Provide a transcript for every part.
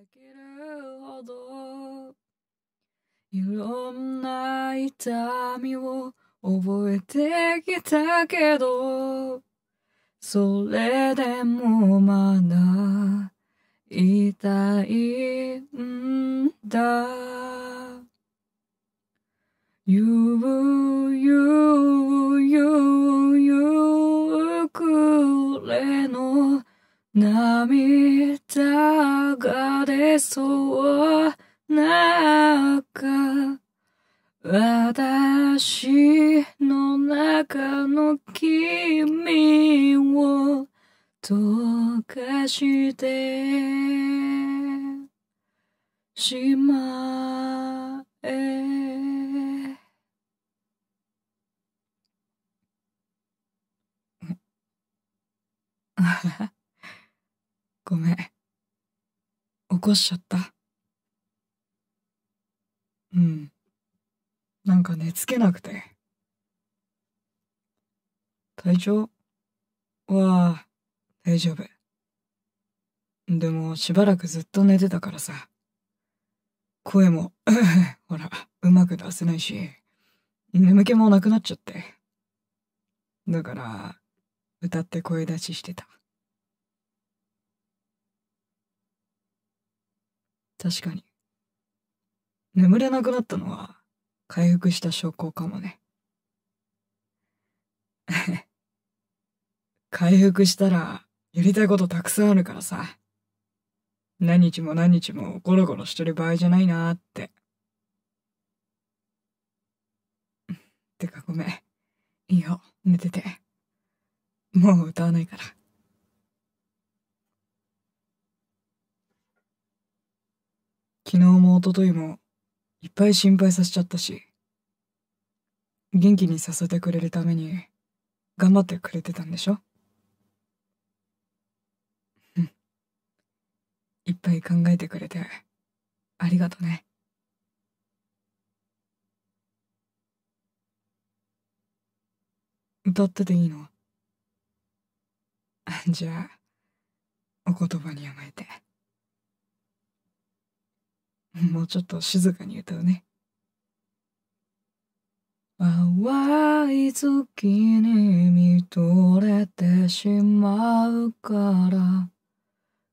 できるほどいろんな痛みを覚えてきたけどそれでもまだ痛いんだゆうゆうゆうゆうくれの涙そうなか私の中の君を溶かしてしまえ ごめん。起こしちゃった。うん。なんか寝つけなくて。体調は大丈夫。でもしばらくずっと寝てたからさ。声も ほら、うまく出せないし、眠気もなくなっちゃって。だから、歌って声出ししてた。確かに。眠れなくなったのは、回復した証拠かもね。回復したら、やりたいことたくさんあるからさ。何日も何日もゴロゴロしてる場合じゃないなーって。てかごめん。いいよ、寝てて。もう歌わないから。昨日も一昨日もいっぱい心配させちゃったし、元気にさせてくれるために頑張ってくれてたんでしょうん いっぱい考えてくれてありがとね。歌ってていいの じゃあ、お言葉に甘えて。もうちょっと静かに歌うね。淡い月に見とれてしまうから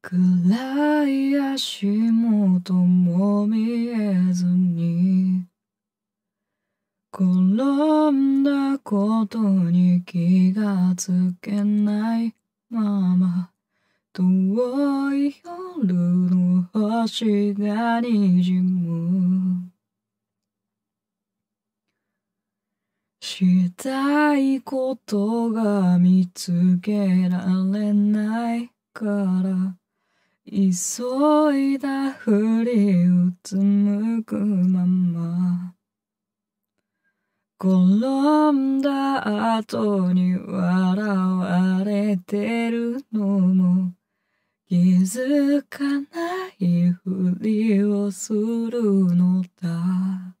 暗い足元も見えずに転んだことに気がつけないしがにじむしたいことが見つけられないから急いだふりうつむくまま転んだ後に笑われてるのも気づかないふりをするのだ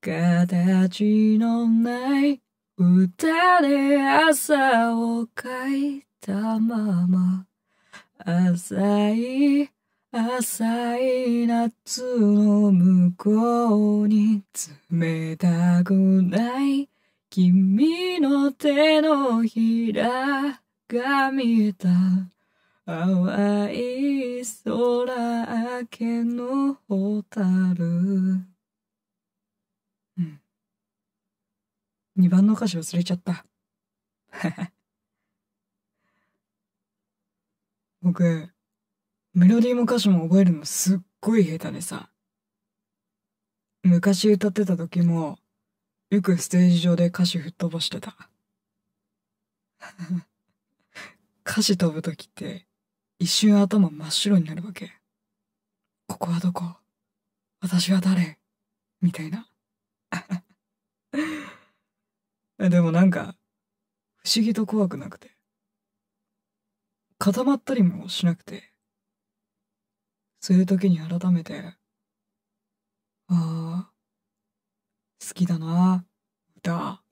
形のない歌で朝を書いたまま浅い浅い夏の向こうに冷たくない君の手のひらが見えた淡い空明けのホタル、うん、二番の歌詞忘れちゃった 僕メロディーも歌詞も覚えるのすっごい下手でさ昔歌ってた時もよくステージ上で歌詞吹っ飛ばしてた 歌詞飛ぶ時って一瞬頭真っ白になるわけ。ここはどこ私は誰みたいな。でもなんか、不思議と怖くなくて。固まったりもしなくて。そういう時に改めて、ああ、好きだな、歌、っ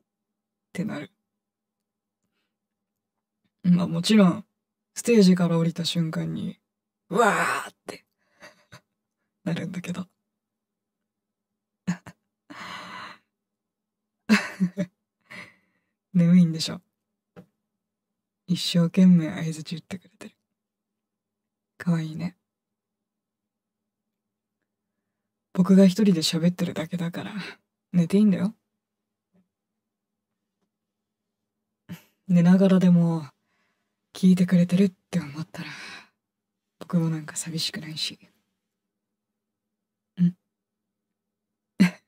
てなる。まあもちろん、ステージから降りた瞬間に、うわーってなるんだけど。眠いんでしょ。一生懸命合図打ってくれてる。かわいいね。僕が一人で喋ってるだけだから、寝ていいんだよ。寝ながらでも、聞いてくれてるって思ったら僕もなんか寂しくないしうん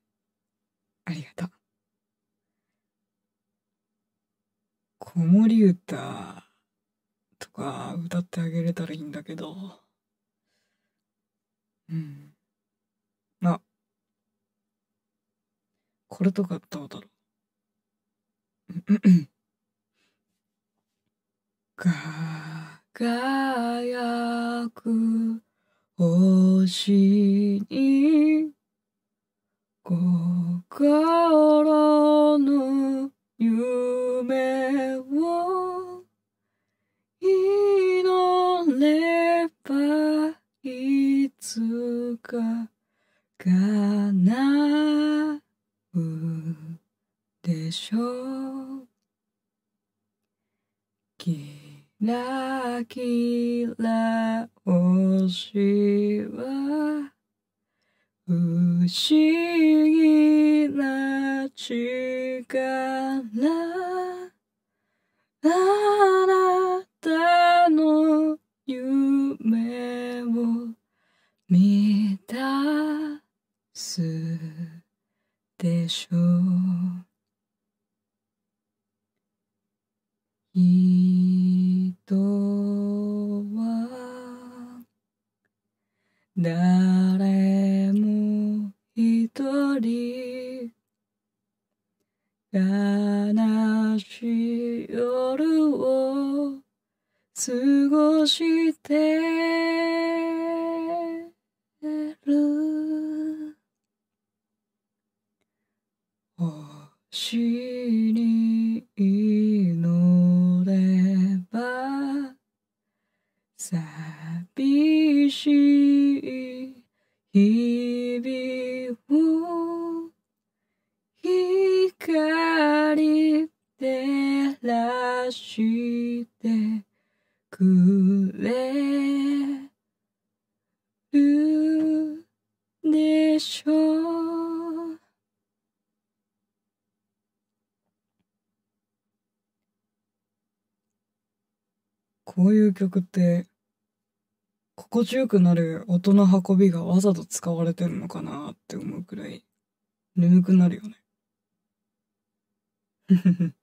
ありがとう子守歌とか歌ってあげれたらいいんだけどうんまあこれとかどうだろううん輝く星に心の夢を祈ればいつか泣きら星は不思議な力あなたの夢を満たすでしょう誰も一人悲しい夜を過ごしてる星してくれるでしょうこういう曲って心地よくなる音の運びがわざと使われてるのかなって思うくらい眠くなるよね。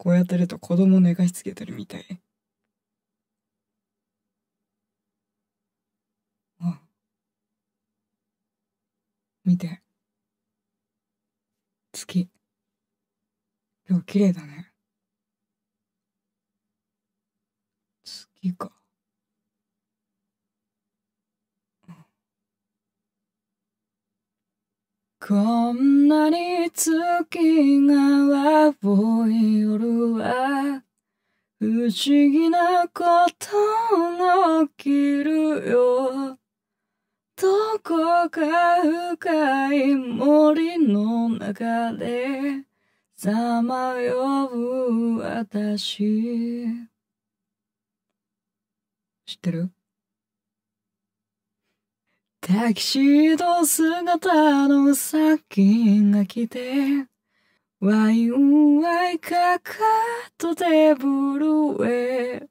こうやってると子供寝かしつけてるみたい。あ。見て。月。今日綺麗だね。月か。こんなに月が青い夜は不思議なことが起きるよ。どこか深い森の中でさまよう私。知ってるタキシード姿の先が来てワインワイかかとーブルへ真っ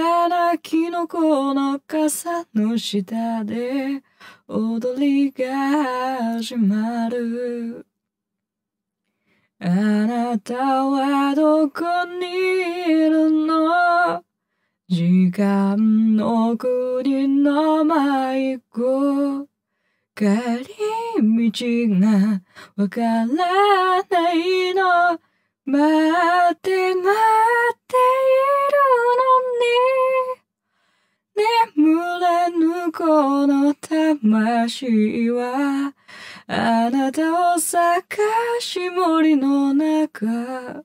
赤なキノコの傘の下で踊りが始まるあなたはどこにいるの時間の国の迷子帰り道がわからないの待って待っているのに眠れぬこの魂はあなたを探し森の中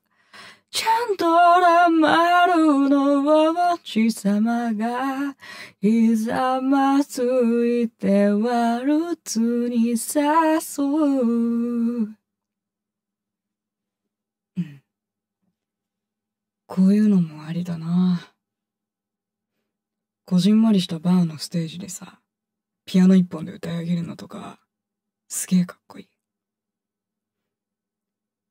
ちゃんと黙るのはおじさが、膝ざまついてワルツに誘う。うん、こういうのもありだな。こじんまりしたバーのステージでさ、ピアノ一本で歌い上げるのとか、すげえかっこいい。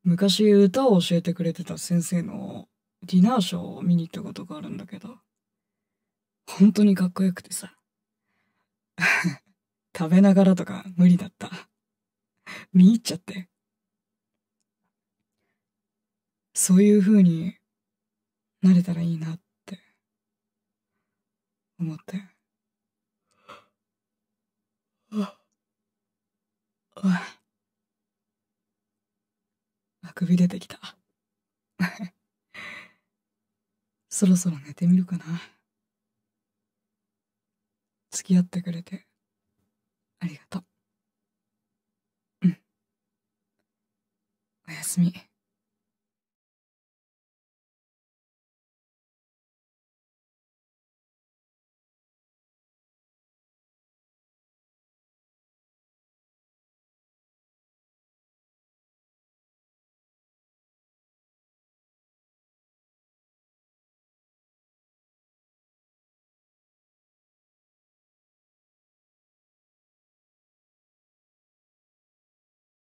昔歌を教えてくれてた先生のディナーショーを見に行ったことがあるんだけど、本当にかっこよくてさ。食べながらとか無理だった。見入っちゃって。そういう風になれたらいいなって思って。ああ。くび出てきた そろそろ寝てみるかな付き合ってくれてありがとううんおやすみ